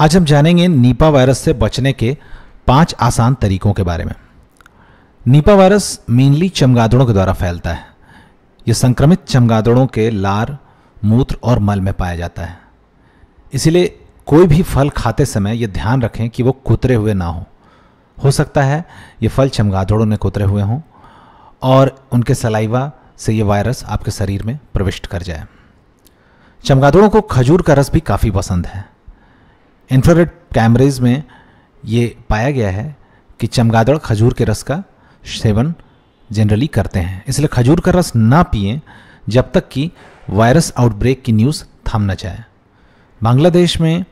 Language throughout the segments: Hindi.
आज हम जानेंगे नीपा वायरस से बचने के पांच आसान तरीकों के बारे में नीपा वायरस मेनली चमगादड़ों के द्वारा फैलता है यह संक्रमित चमगादड़ों के लार मूत्र और मल में पाया जाता है इसीलिए कोई भी फल खाते समय यह ध्यान रखें कि वो कुतरे हुए ना हो हो सकता है ये फल चमगादड़ों ने कुतरे हुए हों और उनके सलाइवा से ये वायरस आपके शरीर में प्रविष्ट कर जाए चमगादड़ों को खजूर का रस भी काफ़ी पसंद है इंफ्रारेड कैमरेज में ये पाया गया है कि चमगादड़ खजूर के रस का सेवन जनरली करते हैं इसलिए खजूर का रस ना पिए जब तक कि वायरस आउटब्रेक की न्यूज़ थम न जाए बांग्लादेश में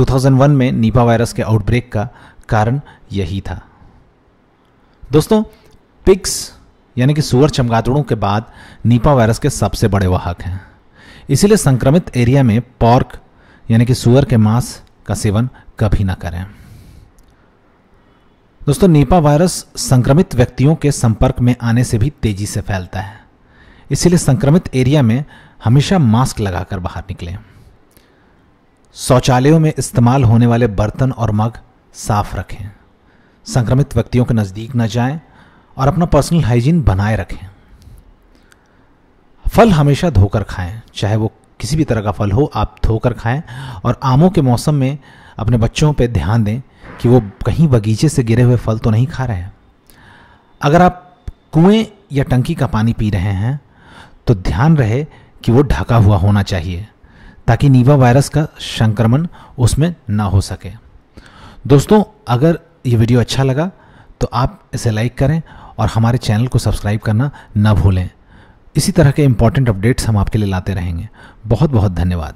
2001 में नीपा वायरस के आउटब्रेक का कारण यही था दोस्तों पिक्स यानी कि सुअर चमगादड़ों के बाद नीपा वायरस के सबसे बड़े वाहक हैं इसीलिए संक्रमित एरिया में पॉर्क यानी कि सुअर के मांस का सेवन कभी ना करें दोस्तों नीपा वायरस संक्रमित व्यक्तियों के संपर्क में आने से भी तेजी से फैलता है इसीलिए संक्रमित एरिया में हमेशा मास्क लगाकर बाहर निकलें शौचालयों में इस्तेमाल होने वाले बर्तन और मग साफ रखें संक्रमित व्यक्तियों के नज़दीक न जाएं और अपना पर्सनल हाइजीन बनाए रखें फल हमेशा धोकर खाएं चाहे वो किसी भी तरह का फल हो आप धोकर खाएं और आमों के मौसम में अपने बच्चों पर ध्यान दें कि वो कहीं बगीचे से गिरे हुए फल तो नहीं खा रहे हैं अगर आप कुएं या टंकी का पानी पी रहे हैं तो ध्यान रहे कि वो ढका हुआ होना चाहिए ताकि नीवा वायरस का संक्रमण उसमें ना हो सके दोस्तों अगर ये वीडियो अच्छा लगा तो आप इसे लाइक करें और हमारे चैनल को सब्सक्राइब करना ना भूलें इसी तरह के इंपॉर्टेंट अपडेट्स हम आपके लिए लाते रहेंगे बहुत बहुत धन्यवाद